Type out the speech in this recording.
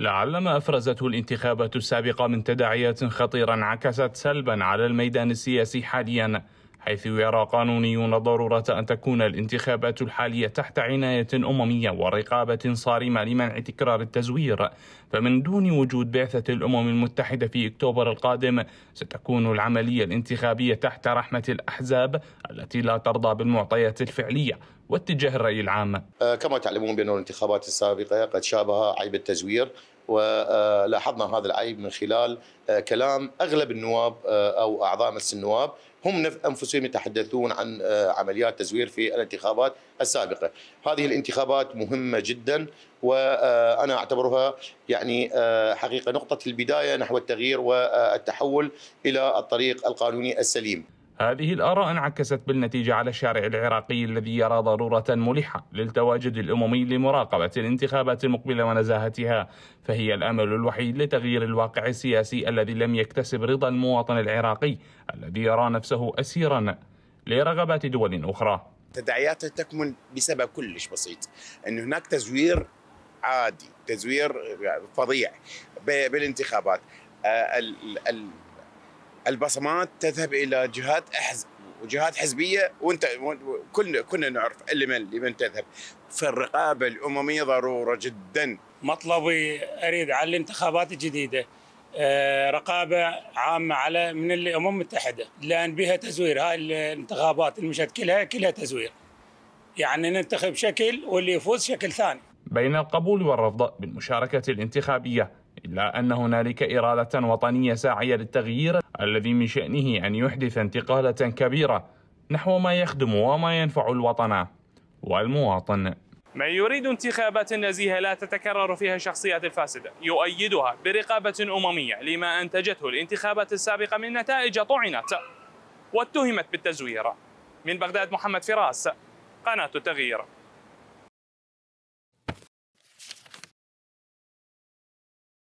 لعل ما أفرزته الانتخابات السابقة من تداعيات خطيرة انعكست سلبا على الميدان السياسي حاليا حيث يرى قانونيون ضرورة أن تكون الانتخابات الحالية تحت عناية أممية ورقابة صارمة لمنع تكرار التزوير فمن دون وجود بعثة الأمم المتحدة في أكتوبر القادم ستكون العملية الانتخابية تحت رحمة الأحزاب التي لا ترضى بالمعطيات الفعلية واتجاه الرأي العام آه، كما تعلمون بأن الانتخابات السابقة قد شابها عيب التزوير ولاحظنا هذا العيب من خلال آه، كلام اغلب النواب آه، او اعضاء مجلس النواب هم انفسهم يتحدثون عن آه، عمليات تزوير في الانتخابات السابقه، هذه الانتخابات مهمه جدا وانا اعتبرها يعني حقيقه نقطه البدايه نحو التغيير والتحول الى الطريق القانوني السليم. هذه الآراء انعكست بالنتيجة على الشارع العراقي الذي يرى ضرورة ملحة للتواجد الأممي لمراقبة الانتخابات المقبلة ونزاهتها فهي الأمل الوحيد لتغيير الواقع السياسي الذي لم يكتسب رضا المواطن العراقي الذي يرى نفسه أسيرا لرغبات دول أخرى تداعياتها تكمن بسبب كلش بسيط أن هناك تزوير عادي تزوير فظيع بالانتخابات آه، البصمات تذهب الى جهات احزاب وجهات حزبيه وانت كلنا كلنا نعرف لمن لمن تذهب فالرقابه الامميه ضروره جدا مطلبي اريد على الانتخابات الجديده آه، رقابه عامه على من الامم المتحده لان بها تزوير هاي الانتخابات المشت كلها كلها تزوير يعني ننتخب شكل واللي يفوز شكل ثاني بين القبول والرفض بالمشاركه الانتخابيه إلا أن هنالك إرادة وطنية ساعية للتغيير الذي من شأنه أن يحدث انتقالة كبيرة نحو ما يخدم وما ينفع الوطن والمواطن من يريد انتخابات نزيهة لا تتكرر فيها الشخصيات الفاسدة يؤيدها برقابة أممية لما أنتجته الانتخابات السابقة من نتائج طعنت واتهمت بالتزوير من بغداد محمد فراس قناة التغيير